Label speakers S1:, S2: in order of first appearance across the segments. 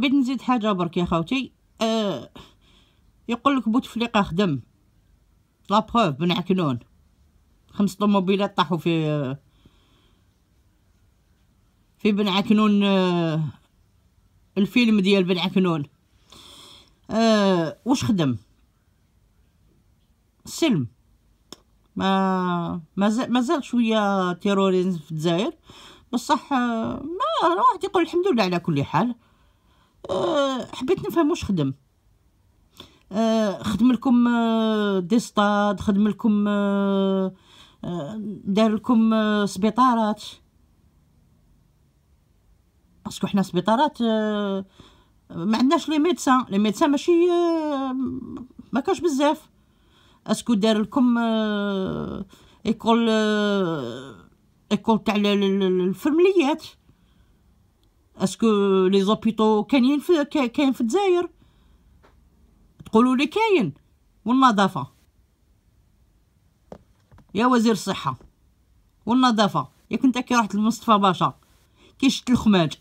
S1: حبيت نزيد حاجه برك يا خوتي أه، يقول لك بوتفليقه خدم لا بروف بن عكنون خمس طوموبيلات طاحوا في في بن عكنون أه، الفيلم ديال بن عكنون أه، واش خدم السلم ما مازال مازال شويه تيروريزم في الجزائر بصح ما الواحد يقول الحمد لله على كل حال آه، حبيت نفهم واش خدم آه، خدم لكم آه، ديستاد خدم لكم دار لكم سبيطارات باسكو حنا سبيطارات ما عندناش لي ميدسان لي ميدسان ماشي ما كاش بزاف اسكو دار لكم ايكول ايكول تاع الفرمليات اسكو لي زوبيتو كاينين في كاين في الجزائر تقولوا لي كاين والنظافه يا وزير الصحه والنظافه يا كنت كي رحت لمصطفى باشا كي شفت الخماج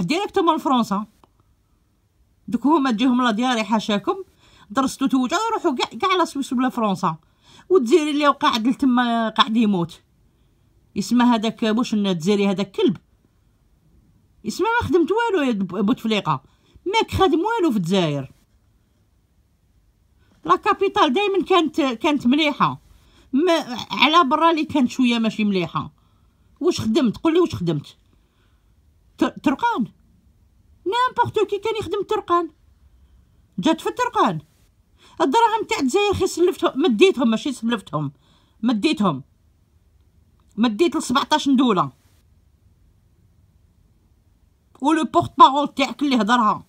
S1: ديريكت من لفرنسا دوك هما تجيهم لا دياري حاشاكم درستو توجا روحوا كاع كاع لا سويس بلا فرنسا والجزائري اللي قاعد تما قاعد يموت يسمى هذاك واش الجزائري هذاك كلب اسمع ما خدمت والو يا بوتفليقه ماك خادم والو في الجزائر لا كابيتال دائما كانت كانت مليحه ما على برا اللي كانت شويه ماشي مليحه واش خدمت قولي واش خدمت ترقان نامبورتو كي كان يخدم ترقان جات في ترقان الدراهم تاع الجزائر خي سلفتهم مديتهم ماشي سلفتهم مديتهم مديت ل 17 دوله ولو بورت بارول تاعك اللي هضرها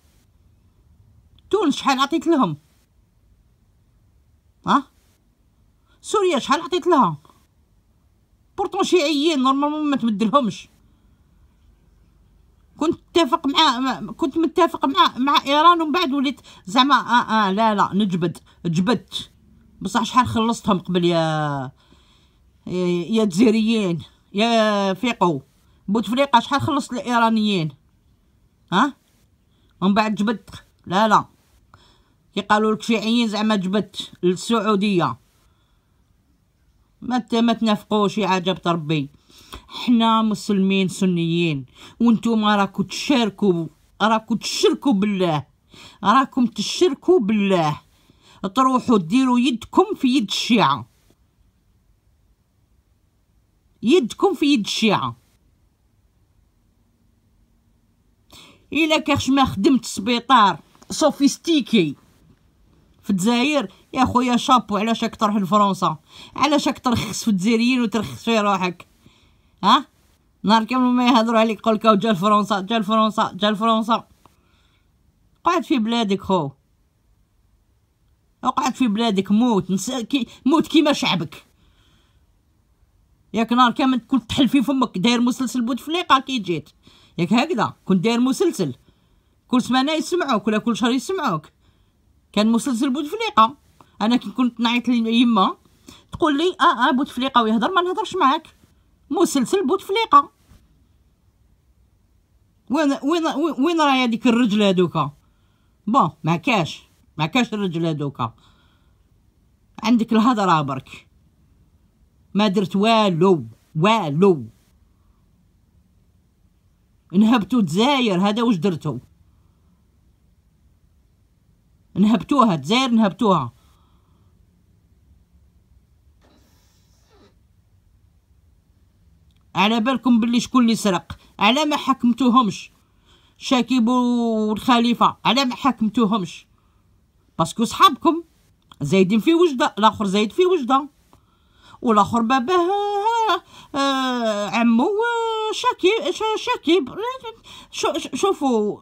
S1: تونس شحال عطيت لهم ها سوريا شحال عطيت لها بورتون شيعيين نورمالمون ما تبدلهمش كنت متفق مع كنت متفق مع مع ايران ومن بعد وليت زعما آه آه لا لا نجبد جبدت بصح شحال خلصتهم قبل يا يا جزيريين يا فيقو بوتفليقه شحال خلصت الايرانيين ها ومن بعد جبدت لا لا يقالوا لك شيعيين زعما جبدت للسعوديه ما ما تنافقوش شي عجب ربي حنا مسلمين سنيين وانتم راكو تشاركوا راكو تشركوا بالله راكم تشركوا بالله تروحوا ديروا يدكم في يد الشيعه يدكم في يد الشيعه الا كاش ما خدمت سبيطار سوفيستيكي في الجزائر يا خويا شابو علاش راك تروح لفرنسا علاش راك ترخص في الجزائريين وترخص في روحك ها نهار كامل ما يهضروا عليك يقولك جا لفرنسا جا لفرنسا جا لفرنسا قعد في بلادك خو اقعد في بلادك موت نسا كي موت كيما شعبك ياك نهار كامل كنت تحل في فمك داير مسلسل بوتفليقه كي جيت ياك هكذا كنت داير مسلسل كل سمانه يسمعوك ولا كل شهر يسمعوك كان مسلسل بوتفليقه انا كي كنت نعيط ليما تقول لي اه اه بوتفليقه ويهضر ما نهضرش معاك مسلسل بوتفليقه وين وين وين راهي هذيك الرجل هذوك بون ما كاش ما كاش الرجل هذوك عندك الهضره برك ما درت والو والو نهبتوا دزاير هذا واش درتو نهبتوها دزاير نهبتوها على بالكم بلي شكون اللي سرق على ما حكمتوهمش شاكيب والخليفه على ما حكمتوهمش باسكو صحابكم زايدين في وجده الاخر زايد في وجده والاخر باباه آه، عمو آه، شاكيب شكيب شوفوا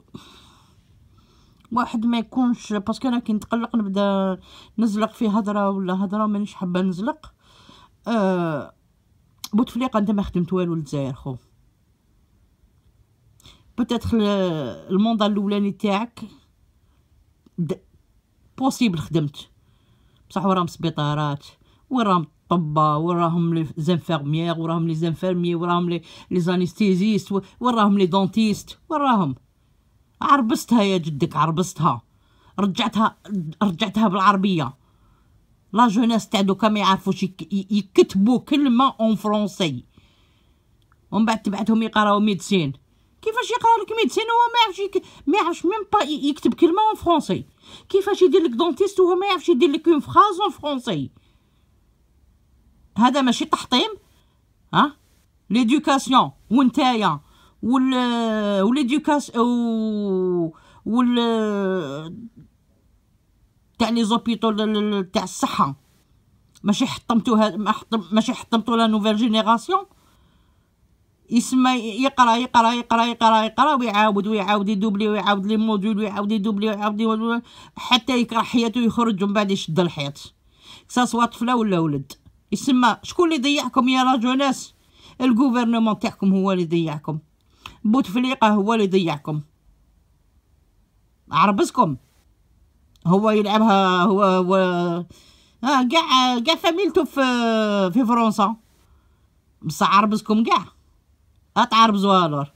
S1: واحد ما يكونش باسكو انا كي نتقلق نبدا نزلق في هضره ولا هضره مانيش حابه نزلق آه بوتفليقه انت ما خدمت والو للجزائر خو بوتيتر الموندا الاولاني تاعك بوسيبل خدمت بصح وراهم سبيطارات وراهم الطبا وراهم لي زانفيرميير وراهم لي زانفيرمي وراهم لي لي زانستيزيست وراهم لي دونتيست وراهم عربستها يا جدك عربستها رجعتها رجعتها بالعربيه لا جوناس تاع دوكا ما يعرفوش يكتبوا كلمه اون فرونسي ومن بعد تبعتهم يقراو ميدسين كيفاش يقرا لك ميدسين وهو ما يعرفش يك... ما يعرفش ميم با يكتب كلمه اون فرونسي كيفاش يدير لك دونتيست وهو ما يعرفش يدير لك اون فراز اون فرونسي هذا ماشي تحطيم ها ليدوكاسيون ونتايا وال و وال تاع لي زوبيتو تاع الصحه ماشي حطمتو هاد ماشي حطمتو لا نوفيل جينيراسيون يسمى يقرا يقرا يقرا يقرا يقرا ويعاود ويعاود يدوبلي ويعاود لي موديول ويعاود يدوبلي ويعاود حتى يكره حياته ويخرج ومن بعد يشد الحيط سوا طفله ولا ولد يسمى شكون اللي ضيعكم يا لا جوناس تاعكم هو اللي ضيعكم بوتفليقه هو اللي ضيعكم عربسكم هو يلعبها هو هو آه كاع كاع فاميلتو في في فرنسا بصح عربسكم كاع اتعربزوا الور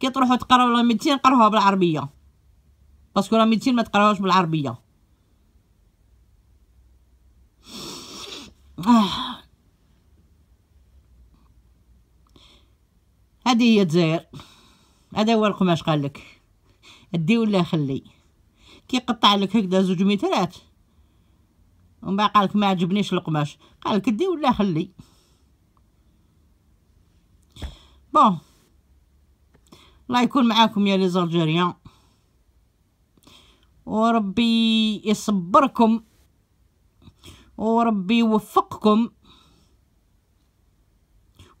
S1: كي تروحوا تقراو لا ميديسين قراوها بالعربيه باسكو لا ميديسين ما تقراوهاش بالعربيه آه. هذه هي الجزائر هذا هو القماش قال لك ادي ولا خلي كيقطع لك هكذا زوج مترات ومن بعد قالك ما عجبنيش القماش قالك ادي ولا خلي بون الله يكون معاكم يا لي زالجيريان وربي يصبركم وربي يوفقكم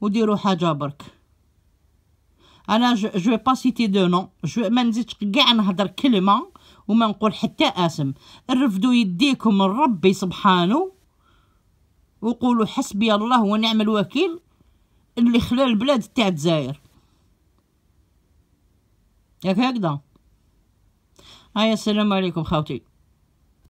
S1: وديروا حاجه برك انا جو با سيتي دو نون جو ما نزيدش كاع نهضر كلمه وما نقول حتى اسم رفدوا يديكم من ربي سبحانه وقولوا حسبي الله ونعم الوكيل اللي خلى البلاد تاع الجزائر ياك هكذا هيا السلام عليكم خاوتي